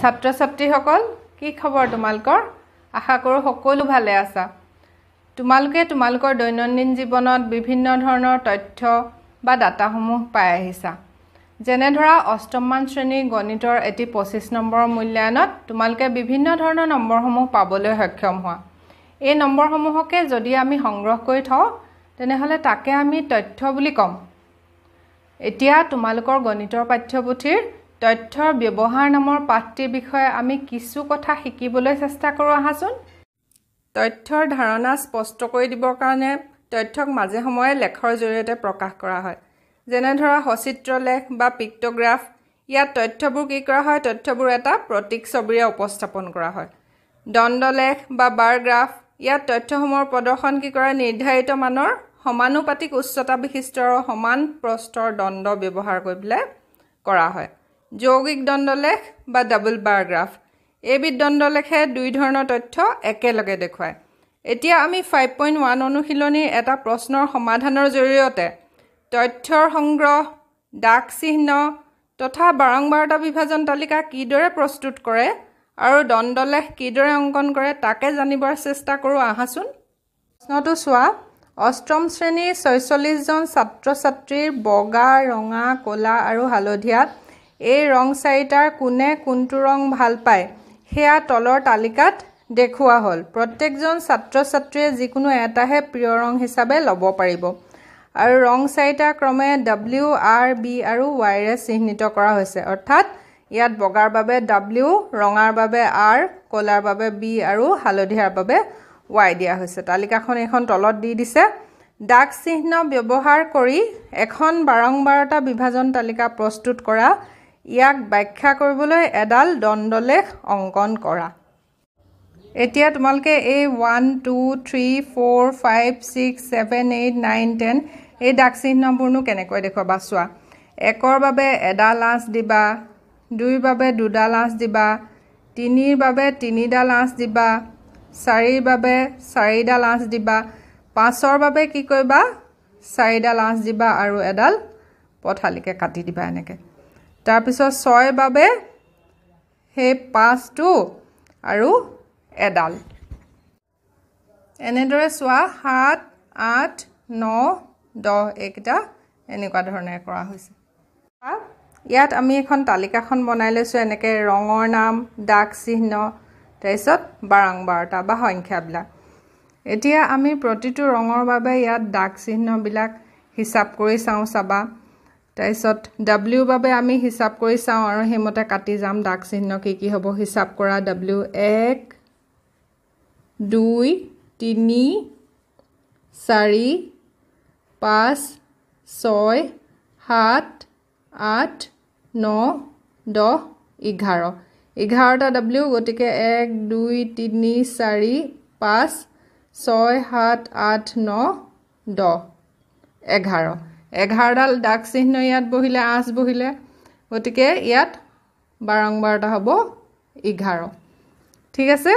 ছাত্ৰ ছাত্ৰীসকল কি খবৰ তোমালোকৰ আশা কৰোঁ সকলো ভালে আছা তোমালোকে তোমালোকৰ দৈনন্দিন জীৱনত বিভিন্ন ধৰণৰ তথ্য বা ডাটাসমূহ পাই আহিছা যেনে ধৰা অষ্টমমান শ্ৰেণীৰ গণিতৰ এটি পঁচিছ নম্বৰৰ মূল্যায়নত তোমালোকে বিভিন্ন ধৰণৰ নম্বৰসমূহ পাবলৈ সক্ষম হোৱা এই নম্বৰসমূহকে যদি আমি সংগ্ৰহ কৰি থওঁ তেনেহ'লে তাকে আমি তথ্য বুলি ক'ম এতিয়া তোমালোকৰ গণিতৰ পাঠ্যপুথিৰ তথ্যৰ ব্যৱহাৰ নামৰ পাঠটিৰ বিষয়ে আমি কিছু কথা শিকিবলৈ চেষ্টা কৰোঁ আহাচোন তথ্যৰ ধাৰণা স্পষ্ট কৰি দিবৰ কাৰণে তথ্যক মাজে সময়ে লেখৰ জৰিয়তে প্ৰকাশ কৰা হয় যেনে ধৰা সচিত্ৰ লেখ বা পিক্টগ্ৰাফ ইয়াত তথ্যবোৰ কি কৰা হয় তথ্যবোৰ এটা প্ৰতীক ছবিৰে উপস্থাপন কৰা হয় দণ্ডলেখ বা বাৰগ্ৰাফ ইয়াত তথ্যসমূহৰ প্ৰদৰ্শন কি কৰা নিৰ্ধাৰিত মানৰ সমানুপাতিক উচ্চতা বিশিষ্ট আৰু সমান প্ৰস্তৰ দণ্ড ব্যৱহাৰ কৰি পেলাই কৰা হয় যৌগিক দণ্ডলেখ বা ডাবল বাৰগ্ৰাফ এইবিধ দণ্ডলেখে দুই ধৰণৰ তথ্য একেলগে দেখুৱায় এতিয়া আমি ফাইভ পইণ্ট ওৱান অনুশীলনীৰ এটা প্ৰশ্নৰ সমাধানৰ জৰিয়তে তথ্যৰ সংগ্ৰহ ডাক চিহ্ন তথা বাৰম্বাৰতা বিভাজন তালিকা কিদৰে প্ৰস্তুত কৰে আৰু দণ্ডলেখ কিদৰে অংকন কৰে তাকে জানিবৰ চেষ্টা কৰোঁ আহাচোন প্ৰশ্নটো চোৱা অষ্টম শ্ৰেণীৰ ছয়চল্লিছজন ছাত্ৰ ছাত্ৰীৰ বগা ৰঙা ক'লা আৰু হালধীয়াত এই ৰং চাৰিটাৰ কোনে কোনটো ৰং ভাল পায় সেয়া তলৰ তালিকাত দেখুওৱা হ'ল প্ৰত্যেকজন ছাত্ৰ ছাত্ৰীয়ে যিকোনো এটাহে প্ৰিয় ৰং হিচাপে ল'ব পাৰিব আৰু ৰং চাৰিটা ক্ৰমে ডাব্লিউ আৰ বি আৰু ৱাইৰে চিহ্নিত কৰা হৈছে অৰ্থাৎ ইয়াত বগাৰ বাবে ডাব্লিউ ৰঙাৰ বাবে আৰ ক'লাৰ বাবে বি আৰু হালধীয়াৰ বাবে ৱাই দিয়া হৈছে তালিকাখন এইখন তলত দি দিছে ডাক চিহ্ন ব্যৱহাৰ কৰি এখন বাৰম্বাৰতা বিভাজন তালিকা প্ৰস্তুত কৰা ইয়াক ব্যাখ্যা কৰিবলৈ এডাল দণ্ডলেখ অংকন কৰা এতিয়া তোমালোকে এই one two three four five six seven eight nine ten এই ডাকচিহ্নবোৰনো কেনেকৈ দেখুৱাবা চোৱা একৰ বাবে এডাল আঁচ দিবা দুইৰ বাবে দুডাল আঁচ দিবা তিনিৰ বাবে তিনিডাল আঁচ দিবা চাৰিৰ বাবে চাৰিডাল আঁচ দিবা পাঁচৰ বাবে কি কৰিবা চাৰিডাল আঁচ দিবা আৰু এডাল পথালিকে কাটি দিবা এনেকৈ তাৰপিছত ছয় বাবে সেই পাঁচটো আৰু এডাল এনেদৰে চোৱা সাত আঠ ন দহ এইকেইটা এনেকুৱা ধৰণে কৰা হৈছে ইয়াত আমি এখন তালিকাখন বনাই লৈছোঁ এনেকৈ ৰঙৰ নাম ডাক চিহ্ন তাৰপিছত বাৰংবাৰতা বা সংখ্যাবিলাক এতিয়া আমি প্ৰতিটো ৰঙৰ বাবে ইয়াত ডাক চিহ্নবিলাক হিচাপ কৰি চাওঁ চাবা তাৰপিছত ডাব্লিউ বাবে আমি হিচাপ কৰি চাওঁ আৰু সেইমতে কাটি যাম ডাক চিহ্ন কি কি হ'ব হিচাপ কৰা ডাব্লিউ এক দুই তিনি চাৰি পাঁচ ছয় সাত আঠ ন দহ এঘাৰ এঘাৰটা ডাব্লিউ গতিকে এক দুই তিনি চাৰি পাঁচ ছয় সাত আঠ ন দহ এঘাৰ এঘাৰডাল দাগ চিহ্ন ইয়াত বহিলে আঁচ বহিলে গতিকে ইয়াত বাৰংবাৰটা হ'ব এঘাৰ ঠিক আছে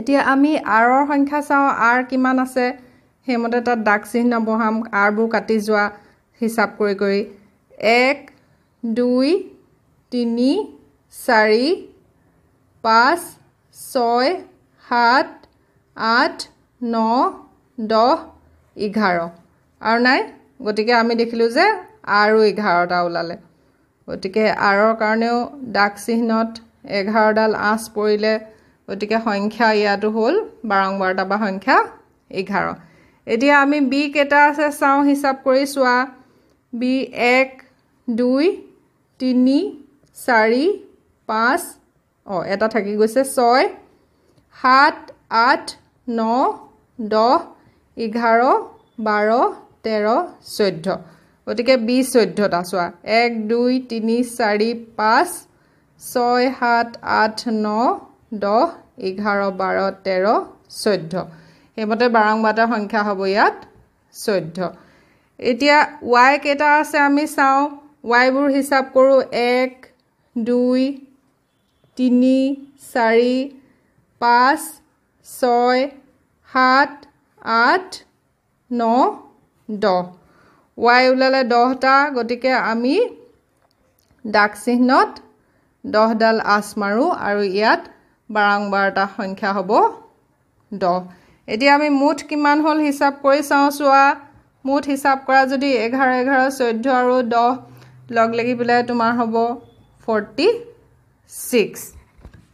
এতিয়া আমি আৰৰ সংখ্যা চাওঁ আৰ কিমান আছে সেইমতে তাত ডাক চিহ্ন বহাম আৰবোৰ কাটি যোৱা হিচাপ কৰি কৰি এক দুই তিনি চাৰি পাঁচ ছয় সাত আঠ ন দহ এঘাৰ আৰু নাই গতিকে আমি দেখিলোঁ যে আৰু এঘাৰটা ওলালে গতিকে আৰৰ কাৰণেও ডাক চিহ্নত এঘাৰডাল আঁচ পৰিলে গতিকে সংখ্যা ইয়াতো হ'ল বাৰংবাৰটা বা সংখ্যা এঘাৰ এতিয়া আমি বি কেইটা আছে চাওঁ হিচাপ কৰি চোৱা বি এক দুই তিনি চাৰি পাঁচ অঁ এটা থাকি গৈছে ছয় সাত আঠ ন দহ এঘাৰ বাৰ তেৰ চৈধ্য গতিকে বি চৈধ্যটা চোৱা এক দুই তিনি চাৰি পাঁচ ছয় সাত আঠ ন দহ এঘাৰ বাৰ তেৰ চৈধ্য সেইমতে বাৰংবাৰ সংখ্যা হ'ব ইয়াত চৈধ্য এতিয়া ৱাই কেইটা আছে আমি চাওঁ ৱাইবোৰ হিচাপ কৰোঁ এক দুই তিনি চাৰি পাঁচ ছয় সাত আঠ ন দহ ৱাই ওলালে দহটা গতিকে আমি ডাক চিহ্নত দহডাল আঁচ মাৰোঁ আৰু ইয়াত বাৰংবাৰ এটা সংখ্যা হ'ব দহ এতিয়া আমি মুঠ কিমান হ'ল হিচাপ কৰি চাওঁ চোৱা মুঠ হিচাপ কৰা যদি এঘাৰ এঘাৰ চৈধ্য আৰু দহ লগ লাগি পেলাই তোমাৰ হ'ব ফৰ্টি ছিক্স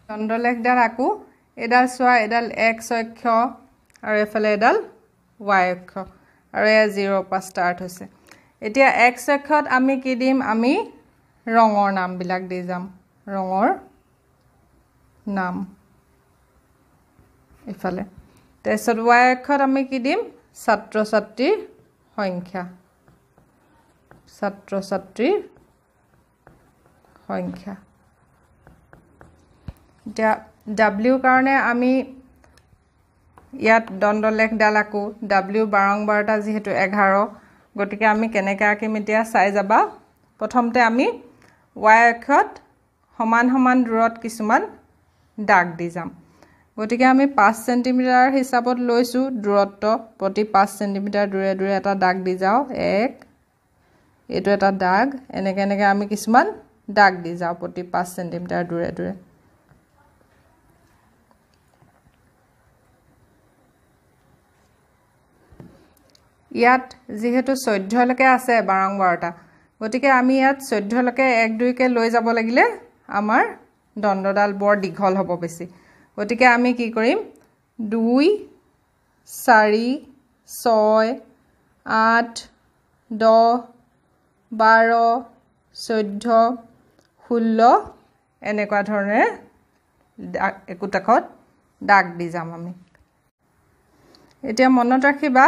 চন্দ্ৰলেখডাল আকৌ এডাল চোৱা এডাল এক্স অক্ষ আৰু এফালে এডাল ৱাই অক্ষ আৰু এয়া জিৰ'ৰ পৰা ষ্টাৰ্ট হৈছে এতিয়া এক্স এক্সত আমি কি দিম আমি ৰঙৰ নামবিলাক দি যাম ৰঙৰ নাম ইফালে তাৰপিছত ৱাই এক্সত আমি কি দিম ছাত্ৰ ছাত্ৰীৰ সংখ্যা ছাত্ৰ ছাত্ৰীৰ সংখ্যা এতিয়া ডাব্লিউ কাৰণে আমি ইয়াত দণ্ডলেখডাল আকৌ ডাব্লিউ বাৰংবাৰটা যিহেতু এঘাৰ গতিকে আমি কেনেকৈ আঁকিম এতিয়া চাই যাবা প্ৰথমতে আমি ৱাই অক্ষত সমান সমান দূৰত কিছুমান দাগ দি যাম গতিকে আমি পাঁচ চেণ্টিমিটাৰ হিচাপত লৈছোঁ দূৰত্ব প্ৰতি পাঁচ চেণ্টিমিটাৰ দূৰে দূৰে এটা দাগ দি যাওঁ এক এইটো এটা দাগ এনেকৈ এনেকৈ আমি কিছুমান দাগ দি যাওঁ প্ৰতি পাঁচ চেণ্টিমিটাৰ দূৰে দূৰে ইয়াত যিহেতু চৈধ্যলৈকে আছে বাৰম্বাৰতা গতিকে আমি ইয়াত চৈধ্যলৈকে এক দুইকৈ লৈ যাব লাগিলে আমাৰ দণ্ডডাল বৰ দীঘল হ'ব বেছি গতিকে আমি কি কৰিম দুই চাৰি ছয় আঠ দহ বাৰ চৈধ্য ষোল্ল এনেকুৱা ধৰণেৰে একোটাকত দাগ দি যাম আমি এতিয়া মনত ৰাখিবা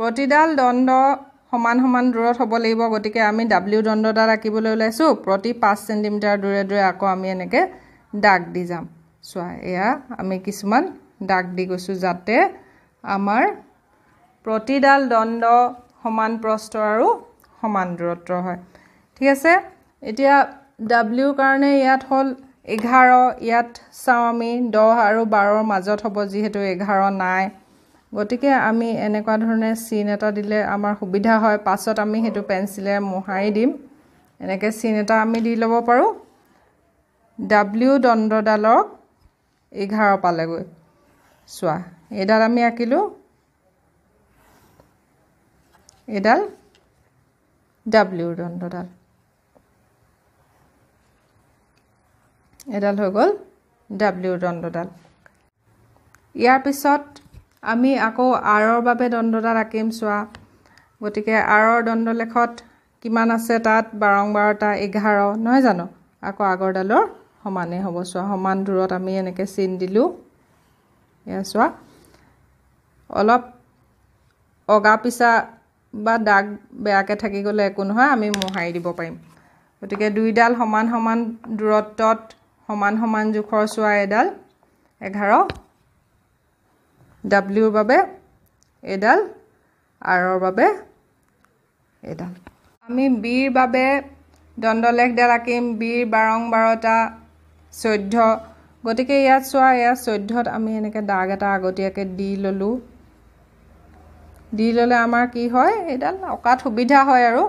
প্ৰতিডাল দণ্ড সমান সমান দূৰত হ'ব লাগিব গতিকে আমি ডাব্লিউ দণ্ডডাল আঁকিবলৈ ওলাইছোঁ প্ৰতি পাঁচ চেণ্টিমিটাৰ দূৰে দূৰে আকৌ আমি এনেকৈ দাগ দি যাম চোৱা এয়া আমি কিছুমান দাগ দি গৈছোঁ যাতে আমাৰ প্ৰতিডাল দণ্ড সমান প্ৰস্ত আৰু সমান দূৰত্ব হয় ঠিক আছে এতিয়া ডাব্লিউৰ কাৰণে ইয়াত হ'ল এঘাৰ ইয়াত চাওঁ আমি দহ আৰু বাৰৰ মাজত হ'ব যিহেতু এঘাৰ নাই গতিকে আমি এনেকুৱা ধৰণে চিন এটা দিলে আমাৰ সুবিধা হয় পাছত আমি সেইটো পেঞ্চিলে মোহাৰি দিম এনেকৈ চিন এটা আমি দি ল'ব পাৰোঁ ডাব্লিউ দণ্ডডালক এঘাৰ পালেগৈ চোৱা এইডাল আমি আঁকিলোঁ এইডাল ডাব্লিউ দণ্ডডাল এডাল হৈ গ'ল ডাব্লিউ দণ্ডডাল ইয়াৰ পিছত আমি আকৌ আৰৰ বাবে দণ্ডতা ৰাকিম চোৱা গতিকে আৰৰ দণ্ডলেখত কিমান আছে তাত বাৰংবাৰটা এঘাৰ নহয় জানো আকৌ আগৰডালৰ সমানেই হ'ব চোৱা সমান দূৰত আমি এনেকৈ চিন দিলোঁ এয়া চোৱা অলপ অগা পিছা বা দাগ বেয়াকৈ থাকি গ'লে একো নহয় আমি মোহাৰি দিব পাৰিম গতিকে দুইডাল সমান সমান দূৰত্বত সমান সমান জোখৰ চোৱা এডাল এঘাৰ ডাব্লিউৰ বাবে এডাল আৰৰ বাবে এডাল আমি বিৰ বাবে দণ্ডলেখডাল আঁকিম বিৰ বাৰং বাৰটা চৈধ্য গতিকে ইয়াত চোৱা এয়া চৈধ্যত আমি এনেকৈ দাগ এটা আগতীয়াকৈ দি ল'লোঁ দি ল'লে আমাৰ কি হয় এইডাল অঁকাত সুবিধা হয় আৰু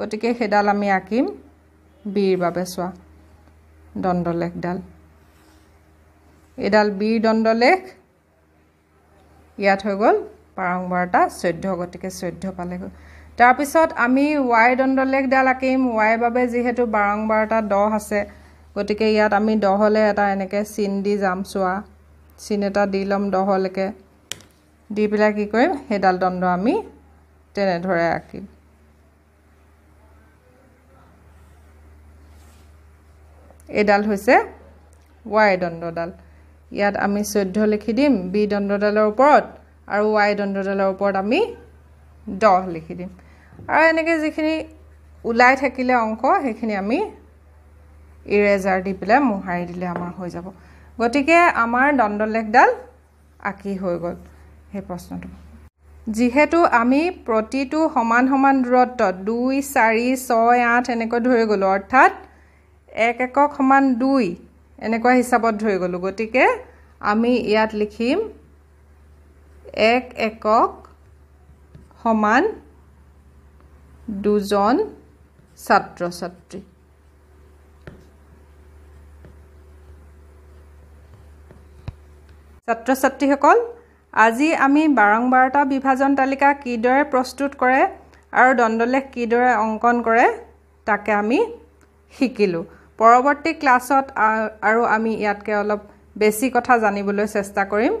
গতিকে সেইডাল আমি আঁকিম বিৰ বাবে চোৱা দণ্ডলেখডাল এইডাল বিৰ দণ্ডলেখ ইয়াত হৈ গ'ল পাৰংবাৰটা চৈধ্য গতিকে চৈধ্য পালেগৈ তাৰপিছত আমি ৱাই দণ্ডলেখডাল আঁকিম ৱাইৰ বাবে যিহেতু বাৰংবাৰটা দহ আছে গতিকে ইয়াত আমি দহলৈ এটা এনেকৈ চিন দি যাম চোৱা চিন এটা দি ল'ম দহলৈকে দি পেলাই কি কৰিম সেইডাল দণ্ড আমি তেনেদৰে আঁকিম এইডাল হৈছে ৱাই দণ্ডডাল ইয়াত আমি চৈধ্য লিখি দিম বি দণ্ডডালৰ ওপৰত আৰু ৱাই দণ্ডডালৰ ওপৰত আমি দহ লিখি দিম আৰু এনেকৈ যিখিনি ওলাই থাকিলে অংক সেইখিনি আমি ইৰেজাৰ দি পেলাই মোহাৰি দিলে আমাৰ হৈ যাব গতিকে আমাৰ দণ্ডলেখডাল আঁকি হৈ গ'ল সেই প্ৰশ্নটো যিহেতু আমি প্ৰতিটো সমান সমান দূৰত্বত দুই চাৰি ছয় আঠ এনেকৈ ধৰি গ'লোঁ অৰ্থাৎ এক একক সমান দুই এনেকুৱা হিচাপত ধৰি গ'লোঁ গতিকে আমি ইয়াত লিখিম এক একক সমান দুজন ছাত্ৰ ছাত্ৰী ছাত্ৰ ছাত্ৰীসকল আজি আমি বাৰম্বাৰতা বিভাজন তালিকা কিদৰে প্ৰস্তুত কৰে আৰু দণ্ডলেখ কিদৰে অংকন কৰে তাকে আমি শিকিলোঁ পৰৱৰ্তী ক্লাছত আৰু আমি ইয়াতকৈ অলপ বেছি কথা জানিবলৈ চেষ্টা কৰিম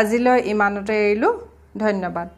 আজিলৈ ইমানতে এৰিলোঁ ধন্যবাদ